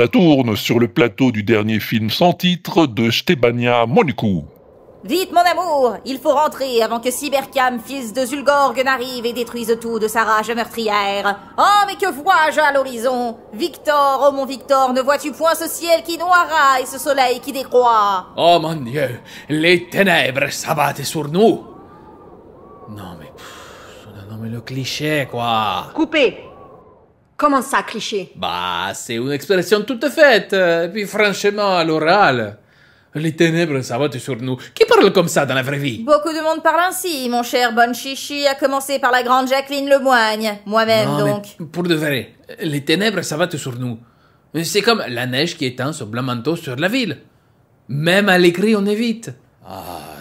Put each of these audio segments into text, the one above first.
Ça tourne sur le plateau du dernier film sans titre de Stebania Monikou. Vite, mon amour, il faut rentrer avant que Cybercam, fils de Zulgorg, n'arrive et détruise tout de sa rage meurtrière. Oh, mais que vois-je à l'horizon Victor, oh mon Victor, ne vois-tu point ce ciel qui noira et ce soleil qui décroît Oh mon Dieu, les ténèbres s'abattent sur nous Non mais... pfff... non mais le cliché, quoi Coupé Comment ça, cliché Bah, c'est une expression toute faite. Et puis, franchement, à l'oral. Les ténèbres s'abattent sur nous. Qui parle comme ça dans la vraie vie Beaucoup de monde parle ainsi, mon cher Bonne Chichi, à commencer par la grande Jacqueline Lemoigne. Moi-même, donc. pour de vrai, les ténèbres s'abattent sur nous. C'est comme la neige qui étend son blanc manteau sur la ville. Même à l'écrit, on évite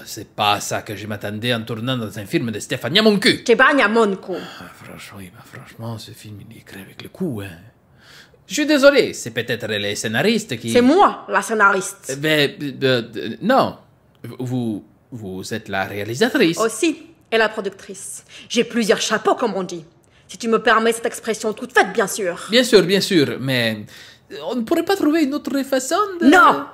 c'est pas ça que je m'attendais en tournant dans un film de Stéphanie Moncu. C'est pas ah, franchement, franchement, ce film, il est avec le coup, hein. Je suis désolé, c'est peut-être les scénaristes qui... C'est moi, la scénariste. Mais, eh ben, euh, euh, non, vous, vous êtes la réalisatrice. Aussi, et la productrice. J'ai plusieurs chapeaux, comme on dit. Si tu me permets cette expression toute faite, bien sûr. Bien sûr, bien sûr, mais euh, on ne pourrait pas trouver une autre façon de... Non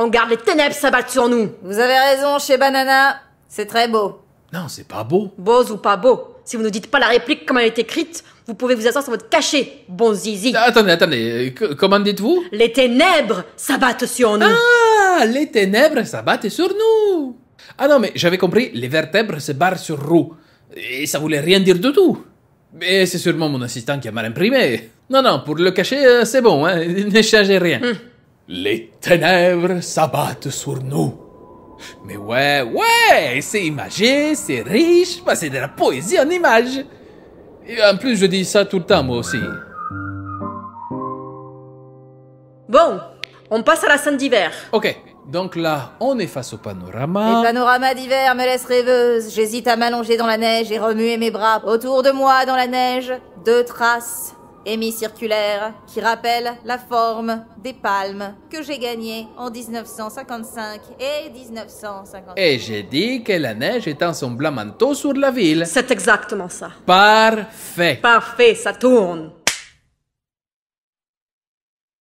on garde les ténèbres s'abattent sur nous. Vous avez raison, chez Banana. C'est très beau. Non, c'est pas beau. Beau ou pas beau. Si vous ne dites pas la réplique comme elle est écrite, vous pouvez vous asseoir sur votre cachet, bon zizi. Ah, attendez, attendez. comment dites-vous Les ténèbres s'abattent sur nous. Ah, les ténèbres s'abattent sur nous. Ah non, mais j'avais compris, les vertèbres se barrent sur roue. Et ça voulait rien dire du tout. Mais c'est sûrement mon assistant qui a mal imprimé. Non, non, pour le cacher, euh, c'est bon, hein. ne changez rien. Hum. Les ténèbres s'abattent sur nous. Mais ouais, ouais, c'est imagé, c'est riche, bah c'est de la poésie en images. Et en plus, je dis ça tout le temps, moi aussi. Bon, on passe à la scène d'hiver. Ok, donc là, on est face au panorama. Le panorama d'hiver me laisse rêveuse. J'hésite à m'allonger dans la neige et remuer mes bras. Autour de moi, dans la neige, deux traces hémicirculaire qui rappelle la forme des palmes que j'ai gagnées en 1955 et 1950. Et j'ai dit que la neige étend son blanc manteau sur la ville. C'est exactement ça. Parfait. Parfait, ça tourne.